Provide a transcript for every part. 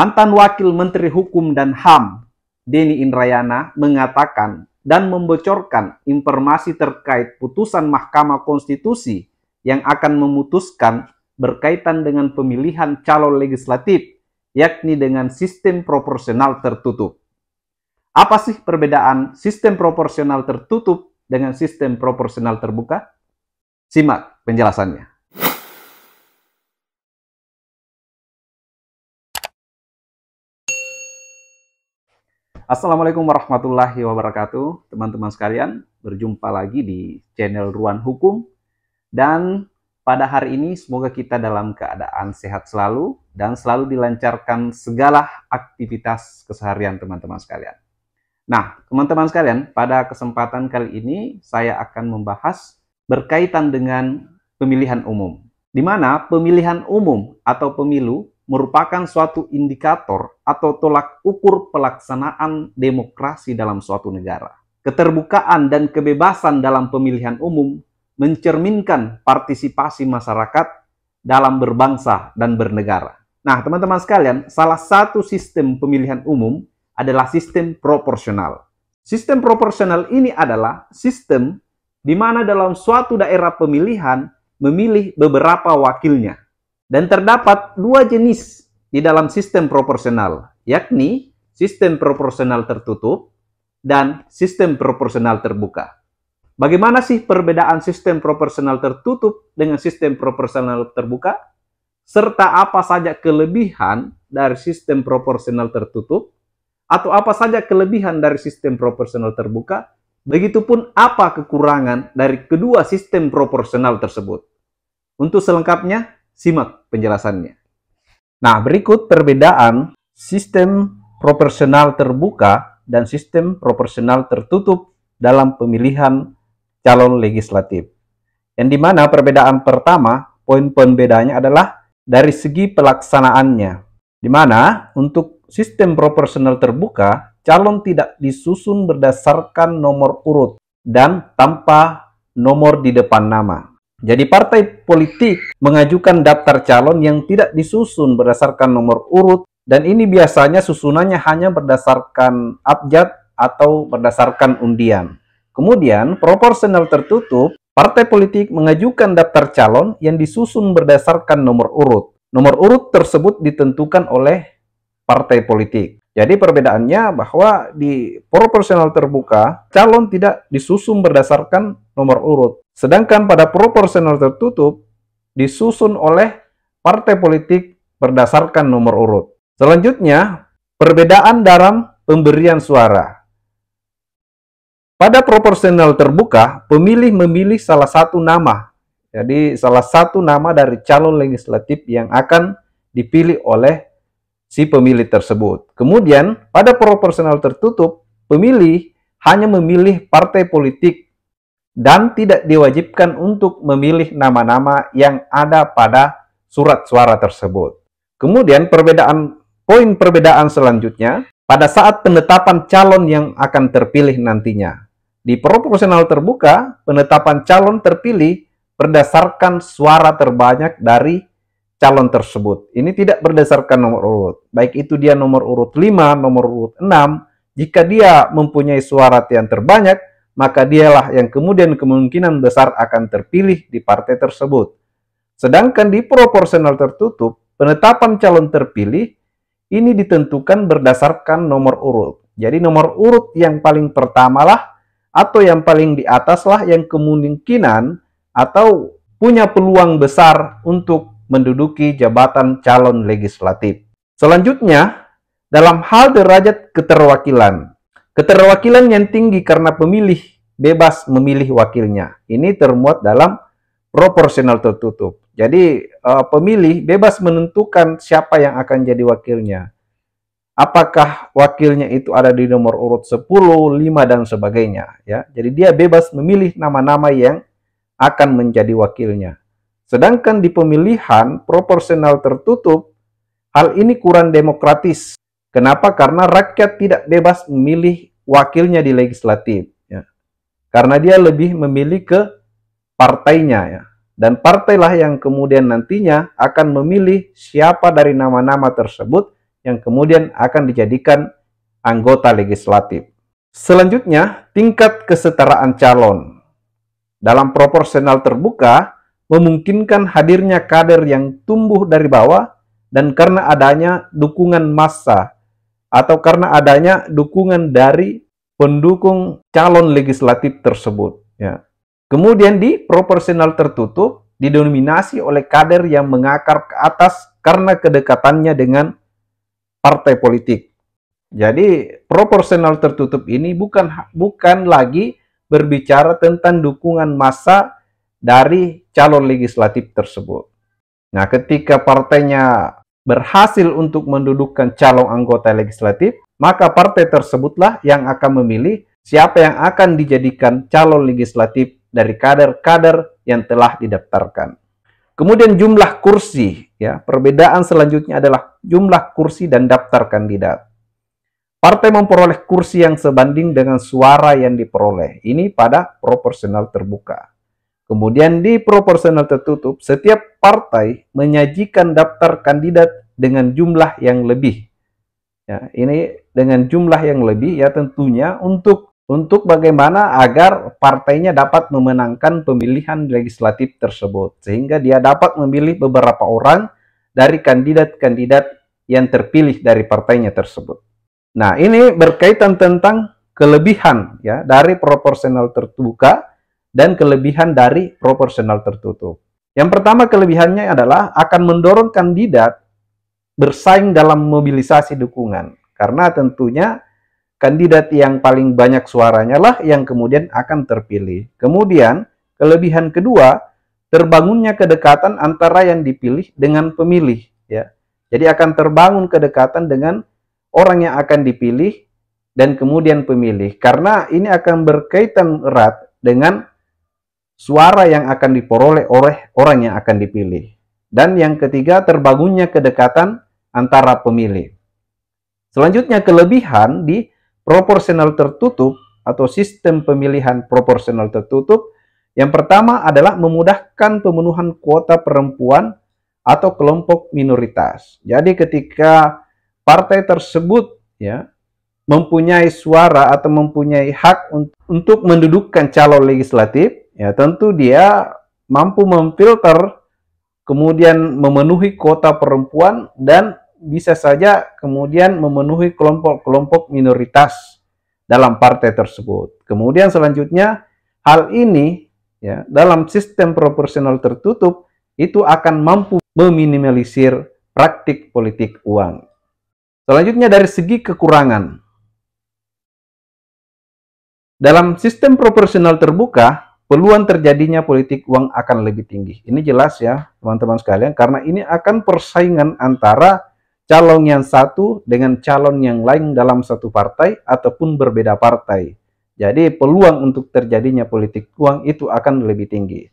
Mantan Wakil Menteri Hukum dan HAM, Denny Indrayana, mengatakan dan membocorkan informasi terkait putusan Mahkamah Konstitusi yang akan memutuskan berkaitan dengan pemilihan calon legislatif, yakni dengan sistem proporsional tertutup. Apa sih perbedaan sistem proporsional tertutup dengan sistem proporsional terbuka? Simak penjelasannya. Assalamualaikum warahmatullahi wabarakatuh, teman-teman sekalian. Berjumpa lagi di channel Ruan Hukum. Dan pada hari ini semoga kita dalam keadaan sehat selalu dan selalu dilancarkan segala aktivitas keseharian teman-teman sekalian. Nah, teman-teman sekalian, pada kesempatan kali ini saya akan membahas berkaitan dengan pemilihan umum. Di mana pemilihan umum atau pemilu merupakan suatu indikator atau tolak ukur pelaksanaan demokrasi dalam suatu negara. Keterbukaan dan kebebasan dalam pemilihan umum mencerminkan partisipasi masyarakat dalam berbangsa dan bernegara. Nah, teman-teman sekalian, salah satu sistem pemilihan umum adalah sistem proporsional. Sistem proporsional ini adalah sistem di mana dalam suatu daerah pemilihan memilih beberapa wakilnya dan terdapat dua jenis di dalam sistem proporsional, yakni sistem proporsional tertutup dan sistem proporsional terbuka. Bagaimana sih perbedaan sistem proporsional tertutup dengan sistem proporsional terbuka? Serta apa saja kelebihan dari sistem proporsional tertutup atau apa saja kelebihan dari sistem proporsional terbuka? Begitupun apa kekurangan dari kedua sistem proporsional tersebut. Untuk selengkapnya, Simak penjelasannya. Nah, berikut perbedaan sistem proporsional terbuka dan sistem proporsional tertutup dalam pemilihan calon legislatif. Yang dimana perbedaan pertama, poin-poin bedanya adalah dari segi pelaksanaannya. Dimana untuk sistem proporsional terbuka, calon tidak disusun berdasarkan nomor urut dan tanpa nomor di depan nama. Jadi partai politik mengajukan daftar calon yang tidak disusun berdasarkan nomor urut dan ini biasanya susunannya hanya berdasarkan abjad atau berdasarkan undian. Kemudian proporsional tertutup, partai politik mengajukan daftar calon yang disusun berdasarkan nomor urut. Nomor urut tersebut ditentukan oleh partai politik. Jadi perbedaannya bahwa di proporsional terbuka, calon tidak disusun berdasarkan nomor urut, Sedangkan pada proporsional tertutup disusun oleh partai politik berdasarkan nomor urut. Selanjutnya, perbedaan dalam pemberian suara. Pada proporsional terbuka, pemilih memilih salah satu nama. Jadi salah satu nama dari calon legislatif yang akan dipilih oleh si pemilih tersebut. Kemudian, pada proporsional tertutup, pemilih hanya memilih partai politik dan tidak diwajibkan untuk memilih nama-nama yang ada pada surat suara tersebut. Kemudian perbedaan poin perbedaan selanjutnya pada saat penetapan calon yang akan terpilih nantinya. Di proporsional terbuka, penetapan calon terpilih berdasarkan suara terbanyak dari calon tersebut. Ini tidak berdasarkan nomor urut. Baik itu dia nomor urut 5, nomor urut 6, jika dia mempunyai suara yang terbanyak, maka dialah yang kemudian kemungkinan besar akan terpilih di partai tersebut. Sedangkan di proporsional tertutup, penetapan calon terpilih ini ditentukan berdasarkan nomor urut. Jadi nomor urut yang paling pertamalah atau yang paling di ataslah yang kemungkinan atau punya peluang besar untuk menduduki jabatan calon legislatif. Selanjutnya, dalam hal derajat keterwakilan, Keterwakilan yang tinggi karena pemilih bebas memilih wakilnya. Ini termuat dalam proporsional tertutup. Jadi eh, pemilih bebas menentukan siapa yang akan jadi wakilnya. Apakah wakilnya itu ada di nomor urut 10, 5 dan sebagainya ya. Jadi dia bebas memilih nama-nama yang akan menjadi wakilnya. Sedangkan di pemilihan proporsional tertutup hal ini kurang demokratis Kenapa? Karena rakyat tidak bebas memilih wakilnya di legislatif. Ya. Karena dia lebih memilih ke partainya. Ya. Dan partailah yang kemudian nantinya akan memilih siapa dari nama-nama tersebut yang kemudian akan dijadikan anggota legislatif. Selanjutnya, tingkat kesetaraan calon. Dalam proporsional terbuka, memungkinkan hadirnya kader yang tumbuh dari bawah dan karena adanya dukungan massa atau karena adanya dukungan dari pendukung calon legislatif tersebut. Ya. Kemudian di proporsional tertutup didominasi oleh kader yang mengakar ke atas karena kedekatannya dengan partai politik. Jadi proporsional tertutup ini bukan bukan lagi berbicara tentang dukungan massa dari calon legislatif tersebut. Nah, ketika partainya berhasil untuk mendudukkan calon anggota legislatif, maka partai tersebutlah yang akan memilih siapa yang akan dijadikan calon legislatif dari kader-kader yang telah didaftarkan. Kemudian jumlah kursi, ya. Perbedaan selanjutnya adalah jumlah kursi dan daftar kandidat. Partai memperoleh kursi yang sebanding dengan suara yang diperoleh. Ini pada proporsional terbuka. Kemudian di proporsional tertutup, setiap partai menyajikan daftar kandidat dengan jumlah yang lebih. Ya, ini dengan jumlah yang lebih ya tentunya untuk untuk bagaimana agar partainya dapat memenangkan pemilihan legislatif tersebut sehingga dia dapat memilih beberapa orang dari kandidat-kandidat yang terpilih dari partainya tersebut. Nah, ini berkaitan tentang kelebihan ya dari proporsional tertutup dan kelebihan dari proporsional tertutup. Yang pertama kelebihannya adalah akan mendorong kandidat bersaing dalam mobilisasi dukungan. Karena tentunya kandidat yang paling banyak suaranya lah yang kemudian akan terpilih. Kemudian kelebihan kedua terbangunnya kedekatan antara yang dipilih dengan pemilih ya. Jadi akan terbangun kedekatan dengan orang yang akan dipilih dan kemudian pemilih karena ini akan berkaitan erat dengan suara yang akan diperoleh oleh orang yang akan dipilih. Dan yang ketiga, terbangunnya kedekatan antara pemilih. Selanjutnya, kelebihan di proporsional tertutup atau sistem pemilihan proporsional tertutup. Yang pertama adalah memudahkan pemenuhan kuota perempuan atau kelompok minoritas. Jadi ketika partai tersebut ya mempunyai suara atau mempunyai hak untuk mendudukkan calon legislatif, ya tentu dia mampu memfilter kemudian memenuhi kuota perempuan dan bisa saja kemudian memenuhi kelompok-kelompok minoritas dalam partai tersebut. Kemudian selanjutnya hal ini ya dalam sistem proporsional tertutup itu akan mampu meminimalisir praktik politik uang. Selanjutnya dari segi kekurangan. Dalam sistem proporsional terbuka, peluang terjadinya politik uang akan lebih tinggi. Ini jelas ya, teman-teman sekalian, karena ini akan persaingan antara calon yang satu dengan calon yang lain dalam satu partai ataupun berbeda partai. Jadi peluang untuk terjadinya politik uang itu akan lebih tinggi.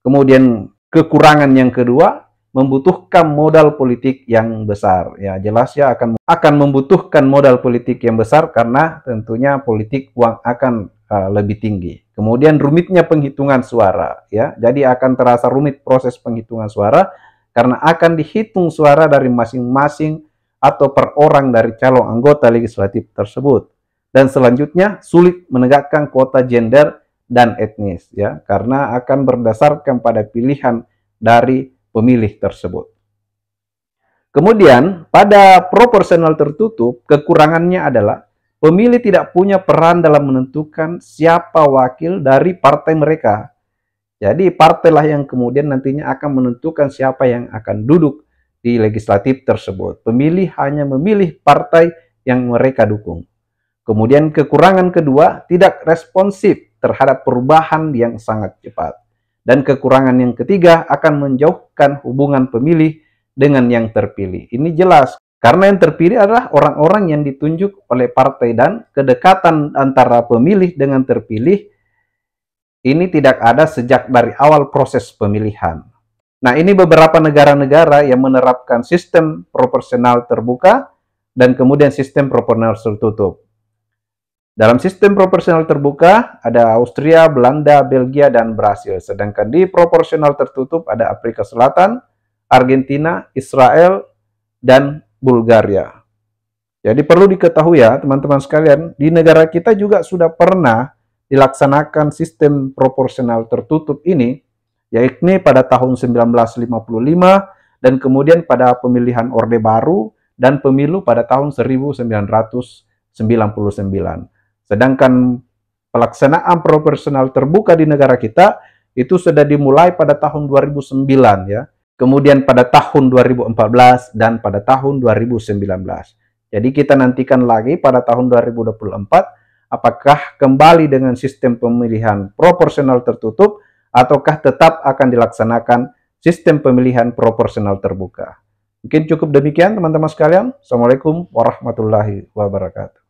Kemudian kekurangan yang kedua membutuhkan modal politik yang besar. Ya, jelas ya akan akan membutuhkan modal politik yang besar karena tentunya politik uang akan uh, lebih tinggi. Kemudian rumitnya penghitungan suara, ya. Jadi akan terasa rumit proses penghitungan suara karena akan dihitung suara dari masing-masing atau per orang dari calon anggota legislatif tersebut. Dan selanjutnya sulit menegakkan kuota gender dan etnis, ya, karena akan berdasarkan pada pilihan dari pemilih tersebut. Kemudian, pada proporsional tertutup, kekurangannya adalah Pemilih tidak punya peran dalam menentukan siapa wakil dari partai mereka. Jadi partailah yang kemudian nantinya akan menentukan siapa yang akan duduk di legislatif tersebut. Pemilih hanya memilih partai yang mereka dukung. Kemudian kekurangan kedua, tidak responsif terhadap perubahan yang sangat cepat. Dan kekurangan yang ketiga akan menjauhkan hubungan pemilih dengan yang terpilih. Ini jelas karena yang terpilih adalah orang-orang yang ditunjuk oleh partai dan kedekatan antara pemilih dengan terpilih ini tidak ada sejak dari awal proses pemilihan. Nah, ini beberapa negara-negara yang menerapkan sistem proporsional terbuka dan kemudian sistem proporsional tertutup. Dalam sistem proporsional terbuka ada Austria, Belanda, Belgia, dan Brasil. Sedangkan di proporsional tertutup ada Afrika Selatan, Argentina, Israel, dan Bulgaria. Jadi perlu diketahui ya teman-teman sekalian, di negara kita juga sudah pernah dilaksanakan sistem proporsional tertutup ini, yakni pada tahun 1955 dan kemudian pada pemilihan Orde Baru dan pemilu pada tahun 1999. Sedangkan pelaksanaan proporsional terbuka di negara kita itu sudah dimulai pada tahun 2009 ya kemudian pada tahun 2014 dan pada tahun 2019. Jadi kita nantikan lagi pada tahun 2024 apakah kembali dengan sistem pemilihan proporsional tertutup ataukah tetap akan dilaksanakan sistem pemilihan proporsional terbuka. Mungkin cukup demikian teman-teman sekalian. Assalamualaikum warahmatullahi wabarakatuh.